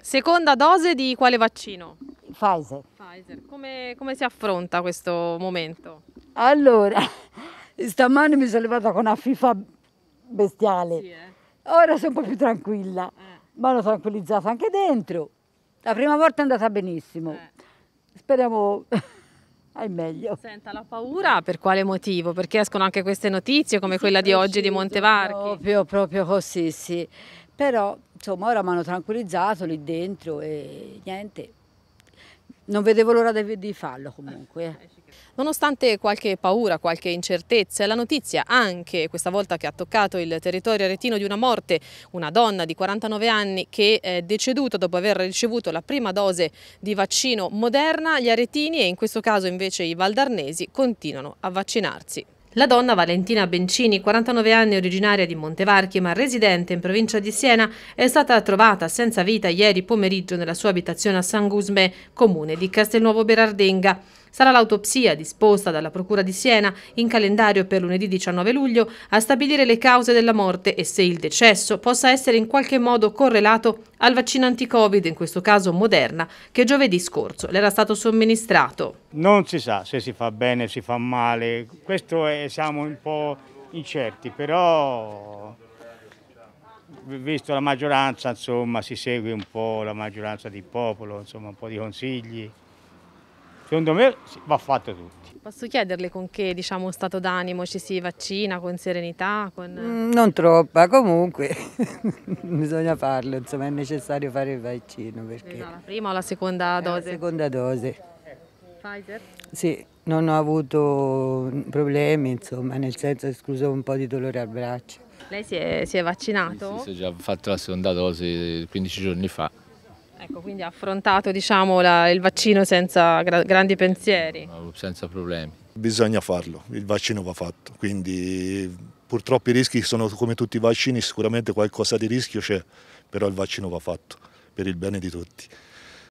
Seconda dose di quale vaccino? Pfizer. Pfizer. Come, come si affronta questo momento? Allora, stamani mi sono levata con una FIFA bestiale. Sì, eh? Ora sono un po' più tranquilla, eh. ma l'ho tranquillizzata anche dentro. La prima volta è andata benissimo. Eh. Speriamo al meglio. Senta, la paura per quale motivo? Perché escono anche queste notizie come sì, quella di oggi di Montevarchi? Proprio, proprio così, sì. Però insomma ora mi hanno tranquillizzato lì dentro e niente, non vedevo l'ora di, di, farlo comunque. Eh. Nonostante qualche paura, qualche incertezza, la notizia anche questa volta che ha toccato il territorio aretino di una morte, una donna di 49 anni che è deceduta dopo aver ricevuto la prima dose di vaccino moderna, gli aretini e in questo caso invece i valdarnesi continuano a vaccinarsi. La donna Valentina Bencini, 49 anni, originaria di Montevarchi ma residente in provincia di Siena, è stata trovata senza vita ieri pomeriggio nella sua abitazione a San Gusme, comune di Castelnuovo Berardenga. Sarà l'autopsia disposta dalla Procura di Siena in calendario per lunedì 19 luglio a stabilire le cause della morte e se il decesso possa essere in qualche modo correlato al vaccino anti-Covid, in questo caso Moderna, che giovedì scorso le era stato somministrato. Non si sa se si fa bene o si fa male, questo è, siamo un po' incerti, però visto la maggioranza insomma, si segue un po' la maggioranza di popolo, insomma, un po' di consigli secondo me va fatto tutti. Posso chiederle con che diciamo, stato d'animo ci si vaccina, con serenità? Con... Mm, non troppa, comunque bisogna farlo, insomma è necessario fare il vaccino. Perché... Esatto, la prima o la seconda eh, dose? La seconda dose. Pfizer? Sì, non ho avuto problemi, insomma, nel senso escluso un po' di dolore al braccio. Lei si è, si è vaccinato? Sì, sì, si è già fatto la seconda dose 15 giorni fa. Ecco, quindi ha affrontato diciamo, la, il vaccino senza gra grandi pensieri. senza problemi. Bisogna farlo, il vaccino va fatto, quindi purtroppo i rischi sono come tutti i vaccini, sicuramente qualcosa di rischio c'è, però il vaccino va fatto per il bene di tutti.